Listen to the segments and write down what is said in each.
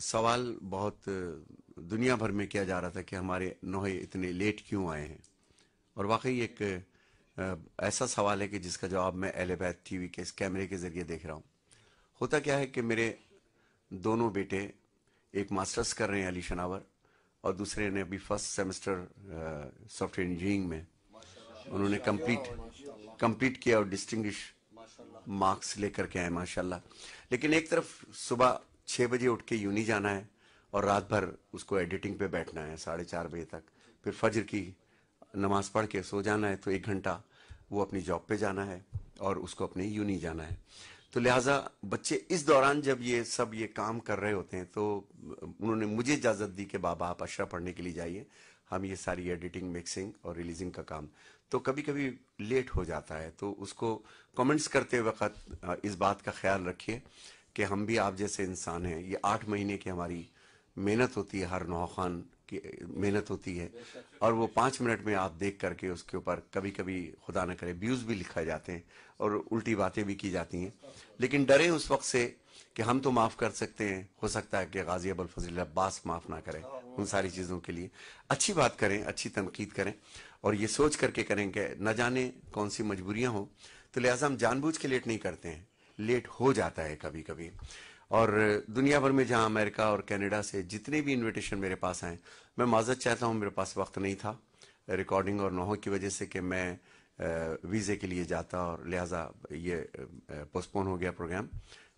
सवाल बहुत दुनिया भर में किया जा रहा था कि हमारे नोहे इतने लेट क्यों आए हैं और वाकई एक ऐसा सवाल है कि जिसका जवाब मैं एलेबैथ टी वी के इस कैमरे के ज़रिए देख रहा हूँ होता क्या है कि मेरे दोनों बेटे एक मास्टर्स कर रहे हैं अली शनावर और दूसरे ने अभी फर्स्ट सेमेस्टर सॉफ्टवेयर इंजीनियरिंग में उन्होंने कंप्लीट कंप्लीट किया और डिस्टिंग्विश मार्क्स लेकर के आए माशाल्लाह लेकिन एक तरफ सुबह छः बजे उठ के यूनी जाना है और रात भर उसको एडिटिंग पे बैठना है साढ़े चार बजे तक फिर फजर की नमाज़ पढ़ के सो जाना है तो एक घंटा वो अपनी जॉब पे जाना है और उसको अपने यूनी जाना है तो लिहाजा बच्चे इस दौरान जब ये सब ये काम कर रहे होते हैं तो उन्होंने मुझे इजाज़त दी कि बाबा आप अशरा पढ़ने के लिए जाइए हम ये सारी एडिटिंग मिक्सिंग और रिलीजिंग का काम तो कभी कभी लेट हो जाता है तो उसको कमेंट्स करते वक्त इस बात का ख्याल रखिए कि हम भी आप जैसे इंसान हैं ये आठ महीने की हमारी मेहनत होती है हर नौ खान की मेहनत होती है और वो पाँच मिनट में आप देख करके उसके ऊपर कभी कभी खुदा न करे व्यूज़ भी लिखाए जाते हैं और उल्टी बातें भी की जाती हैं लेकिन डरे उस वक्त से कि हम तो माफ़ कर सकते हैं हो सकता है कि गाजी अबुल फजल अब्बास माफ़ ना करें उन सारी चीज़ों के लिए अच्छी बात करें अच्छी तनकीद करें और ये सोच करके करें कि न जाने कौन सी मजबूरियाँ हों तो लिहाजा हम जानबूझ के लेट नहीं करते हैं लेट हो जाता है कभी कभी और दुनिया भर में जहां अमेरिका और कनाडा से जितने भी इनविटेशन मेरे पास आए मैं माजत चाहता हूं मेरे पास वक्त नहीं था रिकॉर्डिंग और नौहों की वजह से कि मैं वीज़े के लिए जाता और लिहाजा ये पोस्टपोन हो गया प्रोग्राम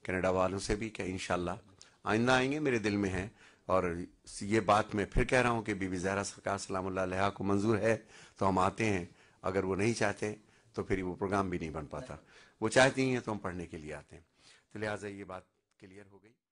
कनाडा वालों से भी कि इन आइंदा आएंगे मेरे दिल में है और ये बात मैं फिर कह रहा हूँ कि बीबी जहरा सरकार सलाम को मंजूर है तो हम आते हैं अगर वो नहीं चाहते तो फिर वो प्रोग्राम भी नहीं बन पाता वो चाहती हैं तो हम पढ़ने के लिए आते हैं तो लिहाजा ये बात क्लियर हो गई